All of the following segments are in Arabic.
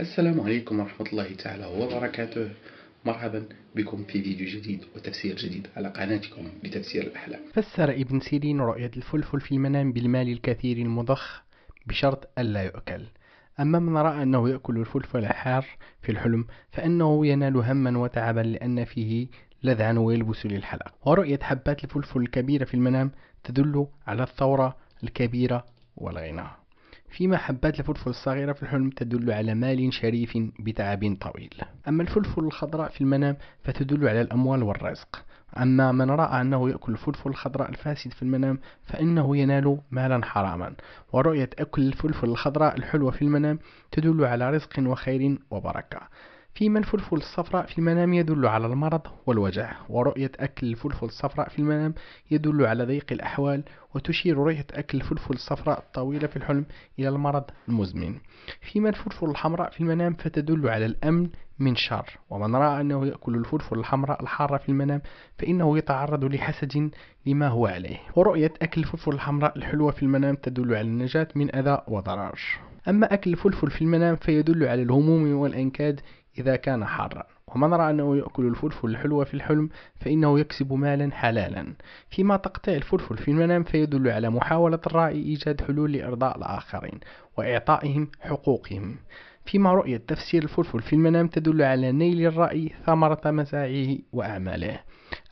السلام عليكم ورحمة الله تعالى وبركاته مرحبا بكم في فيديو جديد وتفسير جديد على قناتكم لتفسير الأحلام فسر ابن سيرين رؤية الفلفل في المنام بالمال الكثير المضخ بشرط ألا يؤكل أما من رأى أنه يأكل الفلفل الحار في الحلم فإنه ينال هما وتعبا لأن فيه لذعا ويلبس للحلق ورؤية حبات الفلفل الكبيرة في المنام تدل على الثورة الكبيرة والغنى فيما حبات الفلفل الصغيرة في الحلم تدل على مال شريف بتعب طويل أما الفلفل الخضراء في المنام فتدل على الأموال والرزق أما من رأى أنه يأكل الفلفل الخضراء الفاسد في المنام فإنه ينال مالا حراما ورؤية أكل الفلفل الخضراء الحلوة في المنام تدل على رزق وخير وبركة فيما الفلفل الصفراء في المنام يدل على المرض والوجع ورؤية أكل الفلفل الصفراء في المنام يدل على ضيق الأحوال وتشير رؤية أكل الفلفل الصفراء الطويلة في الحلم إلى المرض المزمن فيما الفلفل الحمراء في المنام فتدل على الأمن من شر ومن رأى أنه يأكل الفلفل الحمراء الحارة في المنام فإنه يتعرض لحسد لما هو عليه ورؤية أكل الفلفل الحمراء الحلوة في المنام تدل على النجاة من أذى وضرر أما أكل الفلفل في المنام فيدل على الهموم والأنكاد إذا كان حارا ومن رأى أنه يأكل الفلفل الحلوة في الحلم فإنه يكسب مالا حلالا فيما تقطيع الفلفل في المنام فيدل على محاولة الرائي إيجاد حلول لإرضاء الآخرين وإعطائهم حقوقهم فيما رؤية تفسير الفلفل في المنام تدل على نيل الرأي ثمرة مساعيه وأعماله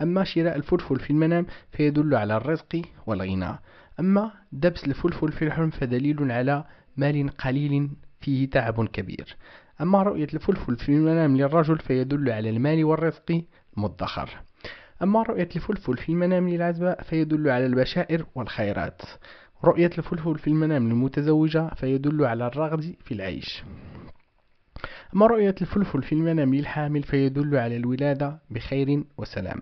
أما شراء الفلفل في المنام فيدل على الرزق والغنى أما دبس الفلفل في الحلم فدليل على مال قليل فيه تعب كبير أما رؤية الفلفل في المنام للرجل فيدل على المال والرزق المدخر أما رؤية الفلفل في المنام للعزباء فيدل على البشائر والخيرات رؤية الفلفل في المنام للمتزوجة فيدل على الرغد في العيش أما رؤية الفلفل في المنام للحامل فيدل على الولادة بخير وسلام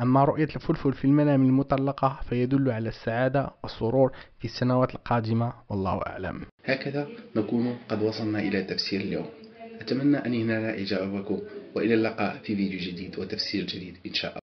أما رؤية الفلفل في المنام المطلقة فيدل على السعادة والسرور في السنوات القادمة والله أعلم هكذا نكون قد وصلنا إلى تفسير اليوم أتمنى أن ينال إجابكم وإلى اللقاء في فيديو جديد وتفسير جديد إن شاء الله